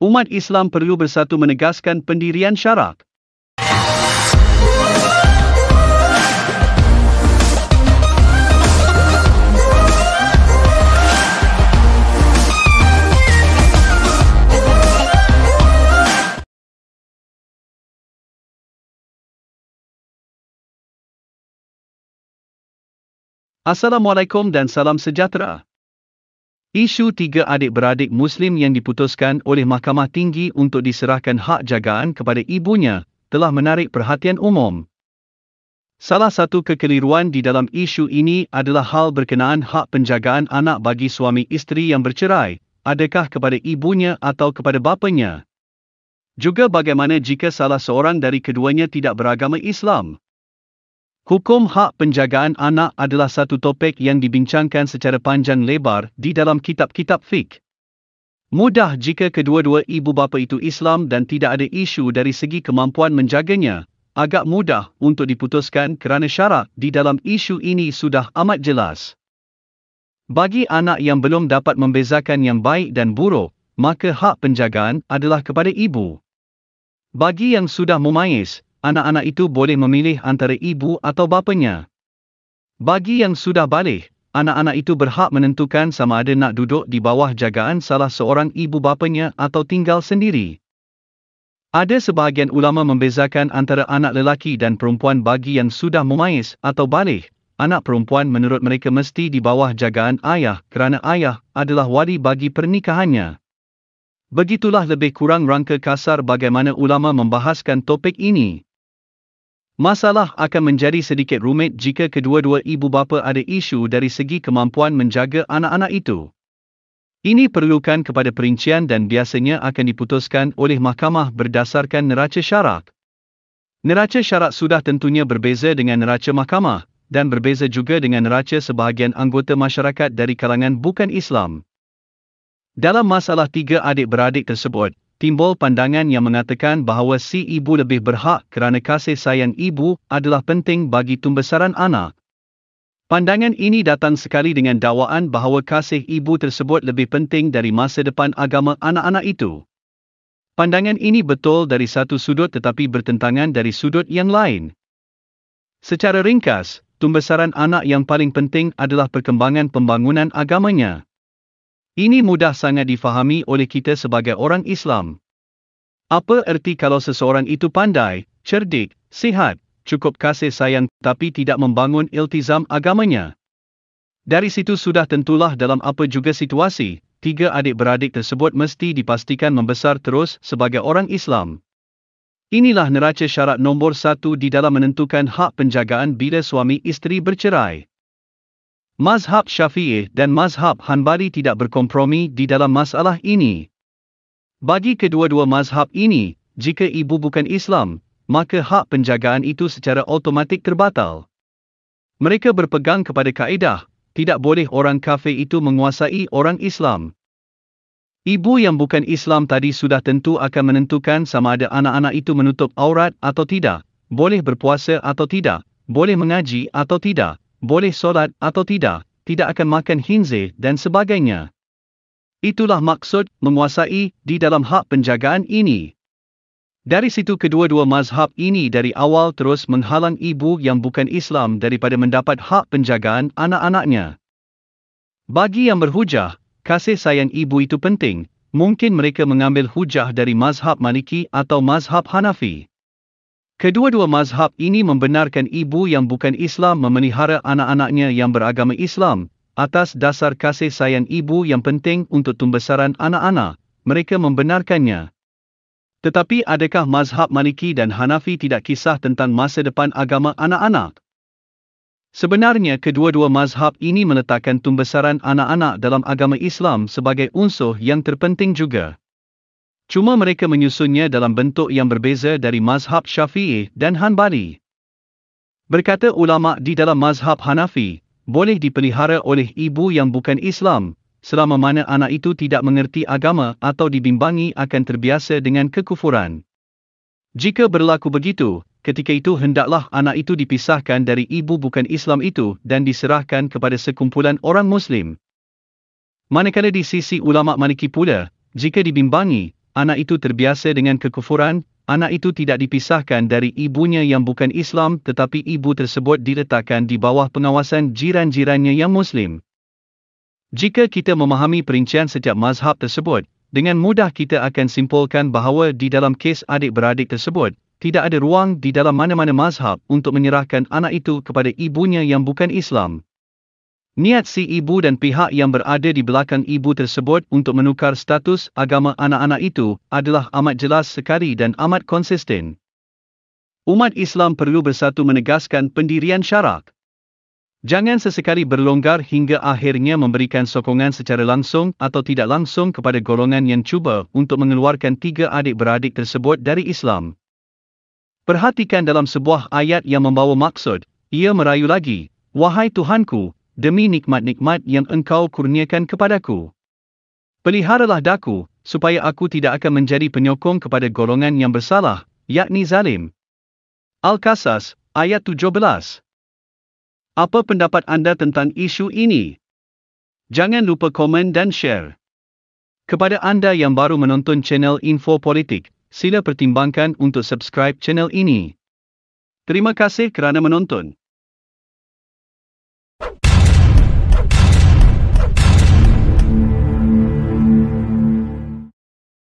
umat Islam perlu bersatu menegaskan pendirian syarak. Assalamualaikum dan salam sejahtera. Isu tiga adik-beradik Muslim yang diputuskan oleh Mahkamah Tinggi untuk diserahkan hak jagaan kepada ibunya telah menarik perhatian umum. Salah satu kekeliruan di dalam isu ini adalah hal berkenaan hak penjagaan anak bagi suami isteri yang bercerai, adakah kepada ibunya atau kepada bapanya. Juga bagaimana jika salah seorang dari keduanya tidak beragama Islam? Hukum hak penjagaan anak adalah satu topik yang dibincangkan secara panjang lebar di dalam kitab-kitab fik. Mudah jika kedua-dua ibu bapa itu Islam dan tidak ada isu dari segi kemampuan menjaganya, agak mudah untuk diputuskan kerana syarat di dalam isu ini sudah amat jelas. Bagi anak yang belum dapat membezakan yang baik dan buruk, maka hak penjagaan adalah kepada ibu. Bagi yang sudah memais, anak-anak itu boleh memilih antara ibu atau bapanya. Bagi yang sudah balik, anak-anak itu berhak menentukan sama ada nak duduk di bawah jagaan salah seorang ibu bapanya atau tinggal sendiri. Ada sebahagian ulama membezakan antara anak lelaki dan perempuan bagi yang sudah memais atau balik. Anak perempuan menurut mereka mesti di bawah jagaan ayah kerana ayah adalah wali bagi pernikahannya. Begitulah lebih kurang rangka kasar bagaimana ulama membahaskan topik ini. Masalah akan menjadi sedikit rumit jika kedua-dua ibu bapa ada isu dari segi kemampuan menjaga anak-anak itu. Ini perlukan kepada perincian dan biasanya akan diputuskan oleh mahkamah berdasarkan neraca syarak. Neraca syarak sudah tentunya berbeza dengan neraca mahkamah dan berbeza juga dengan neraca sebahagian anggota masyarakat dari kalangan bukan Islam. Dalam masalah tiga adik-beradik tersebut, timbul pandangan yang mengatakan bahawa si ibu lebih berhak kerana kasih sayang ibu adalah penting bagi tumbesaran anak. Pandangan ini datang sekali dengan dakwaan bahawa kasih ibu tersebut lebih penting dari masa depan agama anak-anak itu. Pandangan ini betul dari satu sudut tetapi bertentangan dari sudut yang lain. Secara ringkas, tumbesaran anak yang paling penting adalah perkembangan pembangunan agamanya. Ini mudah sangat difahami oleh kita sebagai orang Islam. Apa erti kalau seseorang itu pandai, cerdik, sihat, cukup kasih sayang tapi tidak membangun iltizam agamanya? Dari situ sudah tentulah dalam apa juga situasi, tiga adik-beradik tersebut mesti dipastikan membesar terus sebagai orang Islam. Inilah neraca syarat nombor satu di dalam menentukan hak penjagaan bila suami isteri bercerai. Mazhab Syafi'i dan Mazhab Hanbali tidak berkompromi di dalam masalah ini. Bagi kedua-dua mazhab ini, jika ibu bukan Islam, maka hak penjagaan itu secara automatik terbatal. Mereka berpegang kepada kaedah, tidak boleh orang kafir itu menguasai orang Islam. Ibu yang bukan Islam tadi sudah tentu akan menentukan sama ada anak-anak itu menutup aurat atau tidak, boleh berpuasa atau tidak, boleh mengaji atau tidak, boleh solat atau tidak, tidak akan makan hinze dan sebagainya. Itulah maksud menguasai di dalam hak penjagaan ini. Dari situ kedua-dua mazhab ini dari awal terus menghalang ibu yang bukan Islam daripada mendapat hak penjagaan anak-anaknya. Bagi yang berhujah, kasih sayang ibu itu penting, mungkin mereka mengambil hujah dari mazhab Maliki atau mazhab Hanafi. Kedua-dua mazhab ini membenarkan ibu yang bukan Islam memenihara anak-anaknya yang beragama Islam atas dasar kasih sayang ibu yang penting untuk tumbesaran anak-anak. Mereka membenarkannya. Tetapi adakah mazhab Maliki dan Hanafi tidak kisah tentang masa depan agama anak-anak? Sebenarnya kedua-dua mazhab ini meletakkan tumbesaran anak-anak dalam agama Islam sebagai unsur yang terpenting juga cuma mereka menyusunnya dalam bentuk yang berbeza dari mazhab Syafi'i dan Hanbali. Berkata ulama di dalam mazhab Hanafi, boleh dipelihara oleh ibu yang bukan Islam, selama mana anak itu tidak mengerti agama atau dibimbangi akan terbiasa dengan kekufuran. Jika berlaku begitu, ketika itu hendaklah anak itu dipisahkan dari ibu bukan Islam itu dan diserahkan kepada sekumpulan orang Muslim. Manakala di sisi ulama Maliki pula, jika dibimbangi, anak itu terbiasa dengan kekufuran, anak itu tidak dipisahkan dari ibunya yang bukan Islam tetapi ibu tersebut diletakkan di bawah pengawasan jiran-jirannya yang Muslim. Jika kita memahami perincian setiap mazhab tersebut, dengan mudah kita akan simpulkan bahawa di dalam kes adik-beradik tersebut, tidak ada ruang di dalam mana-mana mazhab untuk menyerahkan anak itu kepada ibunya yang bukan Islam. Niat si ibu dan pihak yang berada di belakang ibu tersebut untuk menukar status agama anak-anak itu adalah amat jelas sekali dan amat konsisten. Umat Islam perlu bersatu menegaskan pendirian syarak. Jangan sesekali berlonggar hingga akhirnya memberikan sokongan secara langsung atau tidak langsung kepada golongan yang cuba untuk mengeluarkan tiga adik-beradik tersebut dari Islam. Perhatikan dalam sebuah ayat yang membawa maksud, ia merayu lagi, Wahai Tuhanku, demi nikmat-nikmat yang engkau kurniakan kepadaku. Peliharalah daku, supaya aku tidak akan menjadi penyokong kepada golongan yang bersalah, yakni zalim. Al-Qasas, ayat 17 Apa pendapat anda tentang isu ini? Jangan lupa komen dan share. Kepada anda yang baru menonton channel Info Politik, sila pertimbangkan untuk subscribe channel ini. Terima kasih kerana menonton.